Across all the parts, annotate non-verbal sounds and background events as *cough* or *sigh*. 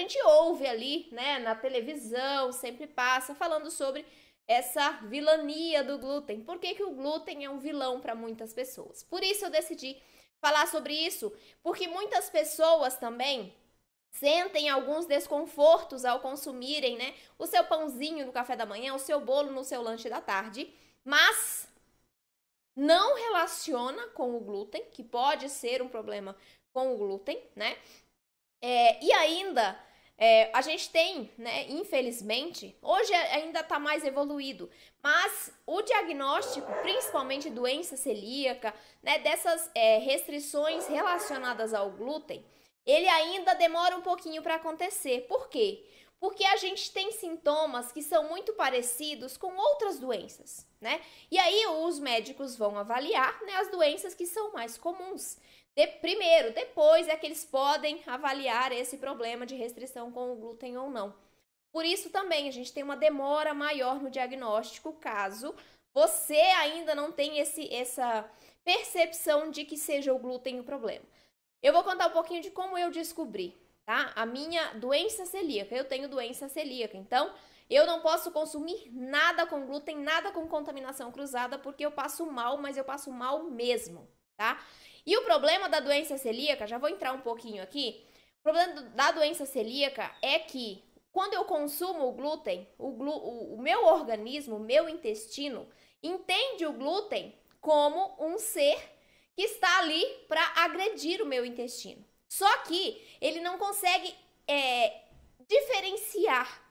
gente ouve ali, né, na televisão, sempre passa falando sobre essa vilania do glúten. Por que, que o glúten é um vilão para muitas pessoas? Por isso eu decidi falar sobre isso, porque muitas pessoas também sentem alguns desconfortos ao consumirem, né, o seu pãozinho no café da manhã, o seu bolo no seu lanche da tarde, mas não relaciona com o glúten, que pode ser um problema com o glúten, né? É, e ainda é, a gente tem, né, infelizmente, hoje ainda está mais evoluído, mas o diagnóstico, principalmente doença celíaca, né, dessas é, restrições relacionadas ao glúten, ele ainda demora um pouquinho para acontecer. Por quê? porque a gente tem sintomas que são muito parecidos com outras doenças, né? E aí os médicos vão avaliar né, as doenças que são mais comuns. De, primeiro, depois é que eles podem avaliar esse problema de restrição com o glúten ou não. Por isso também a gente tem uma demora maior no diagnóstico caso você ainda não tenha esse, essa percepção de que seja o glúten o problema. Eu vou contar um pouquinho de como eu descobri tá? A minha doença celíaca, eu tenho doença celíaca, então eu não posso consumir nada com glúten, nada com contaminação cruzada, porque eu passo mal, mas eu passo mal mesmo, tá? E o problema da doença celíaca, já vou entrar um pouquinho aqui. O problema da doença celíaca é que quando eu consumo o glúten, o, glú, o, o meu organismo, o meu intestino, entende o glúten como um ser que está ali para agredir o meu intestino. Só que ele não consegue é, diferenciar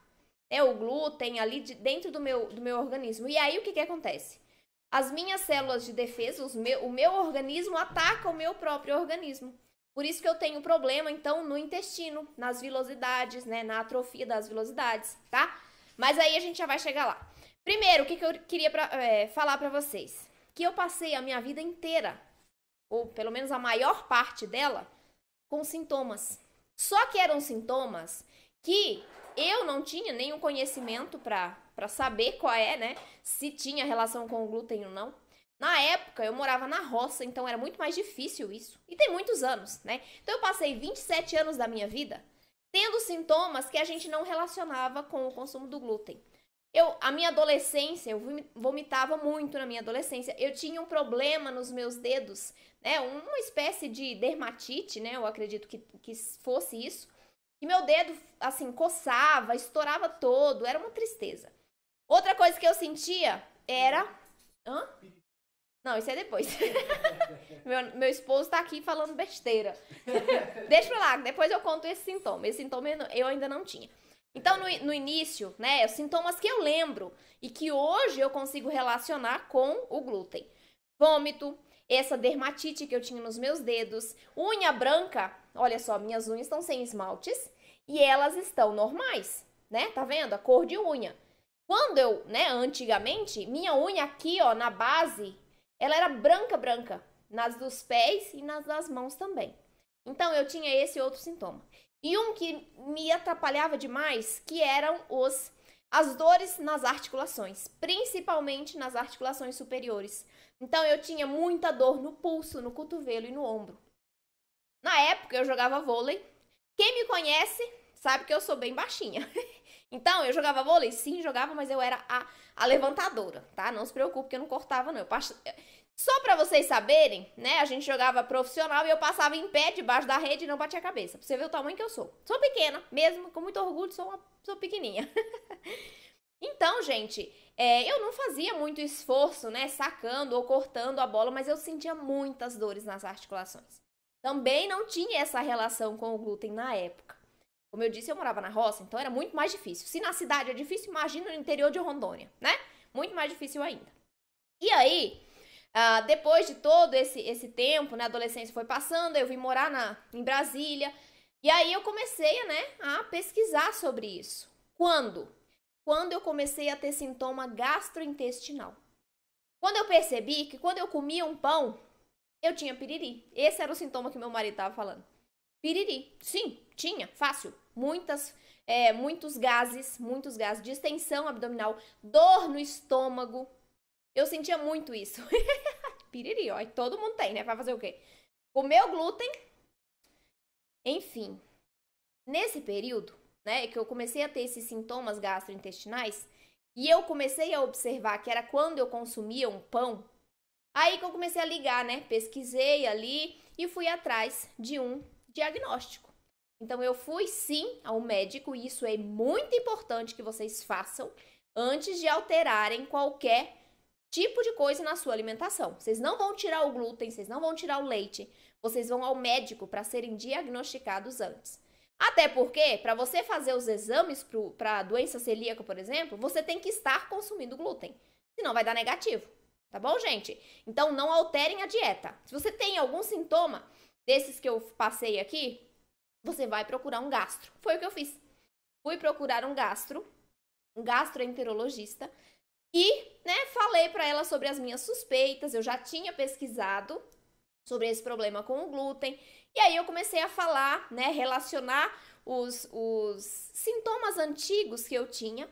né, o glúten ali de, dentro do meu, do meu organismo. E aí o que, que acontece? As minhas células de defesa, meu, o meu organismo ataca o meu próprio organismo. Por isso que eu tenho problema, então, no intestino, nas vilosidades, né? Na atrofia das vilosidades, tá? Mas aí a gente já vai chegar lá. Primeiro, o que, que eu queria pra, é, falar para vocês? Que eu passei a minha vida inteira, ou pelo menos a maior parte dela, com sintomas. Só que eram sintomas que eu não tinha nenhum conhecimento para saber qual é, né? Se tinha relação com o glúten ou não. Na época, eu morava na roça, então era muito mais difícil isso. E tem muitos anos, né? Então eu passei 27 anos da minha vida tendo sintomas que a gente não relacionava com o consumo do glúten. Eu, a minha adolescência, eu vomitava muito na minha adolescência. Eu tinha um problema nos meus dedos, né? Uma espécie de dermatite, né? Eu acredito que, que fosse isso. E meu dedo, assim, coçava, estourava todo, era uma tristeza. Outra coisa que eu sentia era. Hã? Não, isso é depois. *laughs* meu, meu esposo tá aqui falando besteira. *laughs* Deixa pra lá, depois eu conto esse sintoma. Esse sintoma eu ainda não tinha. Então, no, no início, né, os sintomas que eu lembro e que hoje eu consigo relacionar com o glúten: vômito, essa dermatite que eu tinha nos meus dedos, unha branca, olha só, minhas unhas estão sem esmaltes e elas estão normais, né? Tá vendo? A cor de unha. Quando eu, né, antigamente, minha unha aqui, ó, na base, ela era branca, branca, nas dos pés e nas das mãos também. Então eu tinha esse outro sintoma e um que me atrapalhava demais, que eram os as dores nas articulações, principalmente nas articulações superiores. Então eu tinha muita dor no pulso, no cotovelo e no ombro. Na época eu jogava vôlei. Quem me conhece sabe que eu sou bem baixinha. *laughs* então eu jogava vôlei, sim, jogava, mas eu era a, a levantadora, tá? Não se preocupe que eu não cortava não. Eu, só para vocês saberem, né? A gente jogava profissional e eu passava em pé debaixo da rede e não batia a cabeça. Pra você ver o tamanho que eu sou. Sou pequena, mesmo, com muito orgulho, sou uma sou pequenininha. *laughs* então, gente, é, eu não fazia muito esforço, né? Sacando ou cortando a bola, mas eu sentia muitas dores nas articulações. Também não tinha essa relação com o glúten na época. Como eu disse, eu morava na roça, então era muito mais difícil. Se na cidade é difícil, imagina no interior de Rondônia, né? Muito mais difícil ainda. E aí, Uh, depois de todo esse, esse tempo, né, a adolescência foi passando, eu vim morar na, em Brasília. E aí eu comecei né, a pesquisar sobre isso. Quando? Quando eu comecei a ter sintoma gastrointestinal. Quando eu percebi que quando eu comia um pão, eu tinha piriri. Esse era o sintoma que meu marido estava falando. Piriri. Sim, tinha, fácil. Muitas, é, muitos gases, muitos gases, distensão abdominal, dor no estômago, eu sentia muito isso. *laughs* Piriri, ó. E todo mundo tem, né? Vai fazer o quê? Comeu glúten. Enfim. Nesse período, né, que eu comecei a ter esses sintomas gastrointestinais, e eu comecei a observar que era quando eu consumia um pão, aí que eu comecei a ligar, né? Pesquisei ali e fui atrás de um diagnóstico. Então eu fui sim ao médico e isso é muito importante que vocês façam antes de alterarem qualquer tipo de coisa na sua alimentação. Vocês não vão tirar o glúten, vocês não vão tirar o leite, vocês vão ao médico para serem diagnosticados antes. Até porque, para você fazer os exames para doença celíaca, por exemplo, você tem que estar consumindo glúten, senão vai dar negativo. Tá bom, gente? Então não alterem a dieta. Se você tem algum sintoma desses que eu passei aqui, você vai procurar um gastro. Foi o que eu fiz. Fui procurar um gastro, um gastroenterologista, e, né, falei para ela sobre as minhas suspeitas, eu já tinha pesquisado sobre esse problema com o glúten. E aí eu comecei a falar, né, relacionar os, os sintomas antigos que eu tinha.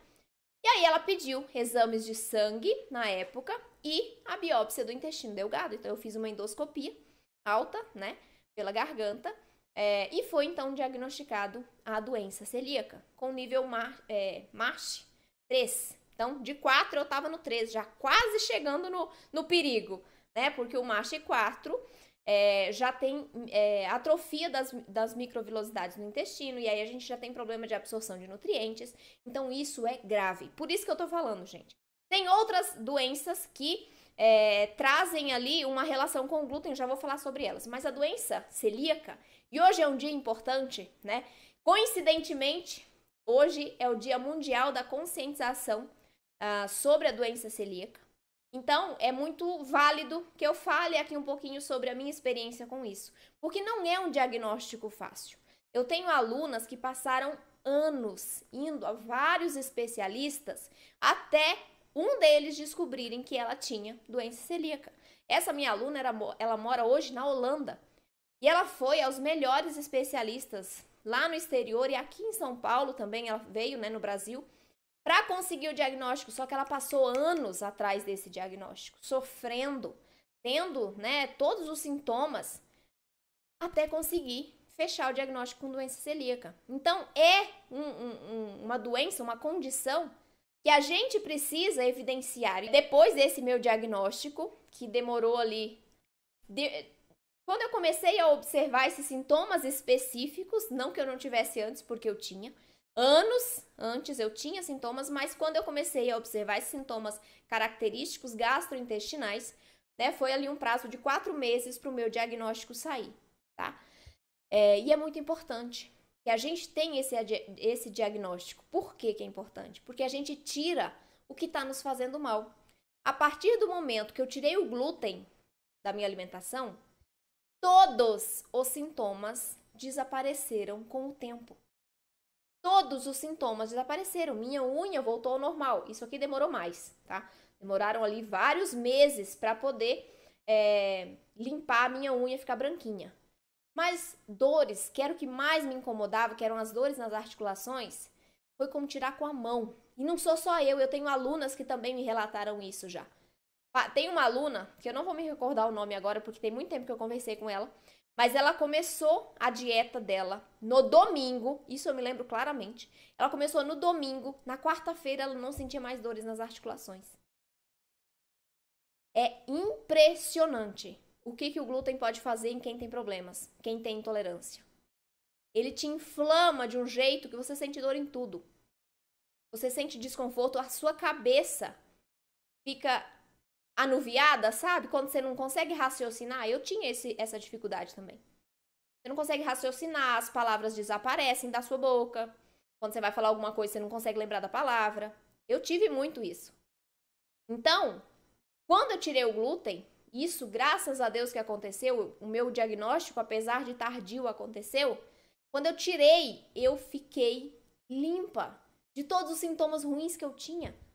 E aí ela pediu exames de sangue na época e a biópsia do intestino delgado. Então eu fiz uma endoscopia alta, né, pela garganta. É, e foi então diagnosticado a doença celíaca com nível mar, é, MARCH 3, então, de 4 eu estava no 3, já quase chegando no, no perigo, né? Porque o e 4 é, já tem é, atrofia das, das microvilosidades no intestino, e aí a gente já tem problema de absorção de nutrientes. Então, isso é grave. Por isso que eu tô falando, gente. Tem outras doenças que é, trazem ali uma relação com o glúten, já vou falar sobre elas. Mas a doença celíaca, e hoje é um dia importante, né? Coincidentemente, hoje é o Dia Mundial da Conscientização uh, sobre a doença celíaca. Então, é muito válido que eu fale aqui um pouquinho sobre a minha experiência com isso, porque não é um diagnóstico fácil. Eu tenho alunas que passaram anos indo a vários especialistas até um deles descobrirem que ela tinha doença celíaca. Essa minha aluna era, ela mora hoje na Holanda e ela foi aos melhores especialistas lá no exterior e aqui em São Paulo também ela veio, né, no Brasil para conseguir o diagnóstico, só que ela passou anos atrás desse diagnóstico, sofrendo, tendo, né, todos os sintomas até conseguir fechar o diagnóstico com doença celíaca. Então, é um, um, uma doença, uma condição que a gente precisa evidenciar. E depois desse meu diagnóstico, que demorou ali. De... Quando eu comecei a observar esses sintomas específicos, não que eu não tivesse antes, porque eu tinha, anos antes eu tinha sintomas, mas quando eu comecei a observar esses sintomas característicos gastrointestinais, né, foi ali um prazo de quatro meses para o meu diagnóstico sair, tá? É, e é muito importante que a gente tenha esse, esse diagnóstico. Por que, que é importante? Porque a gente tira o que está nos fazendo mal. A partir do momento que eu tirei o glúten da minha alimentação, todos os sintomas desapareceram com o tempo. Todos os sintomas desapareceram. Minha unha voltou ao normal. Isso aqui demorou mais, tá? Demoraram ali vários meses para poder é, limpar a minha unha e ficar branquinha. Mas dores, que era o que mais me incomodava, que eram as dores nas articulações, foi como tirar com a mão. E não sou só eu, eu tenho alunas que também me relataram isso já. Ah, tem uma aluna, que eu não vou me recordar o nome agora, porque tem muito tempo que eu conversei com ela, mas ela começou a dieta dela no domingo, isso eu me lembro claramente. Ela começou no domingo, na quarta-feira ela não sentia mais dores nas articulações. É impressionante o que, que o glúten pode fazer em quem tem problemas, quem tem intolerância. Ele te inflama de um jeito que você sente dor em tudo. Você sente desconforto, a sua cabeça fica anuviada, sabe? Quando você não consegue raciocinar, eu tinha esse, essa dificuldade também. Você não consegue raciocinar, as palavras desaparecem da sua boca. Quando você vai falar alguma coisa, você não consegue lembrar da palavra. Eu tive muito isso. Então, quando eu tirei o glúten, isso, graças a Deus que aconteceu, o meu diagnóstico, apesar de tardio, aconteceu. Quando eu tirei, eu fiquei limpa de todos os sintomas ruins que eu tinha.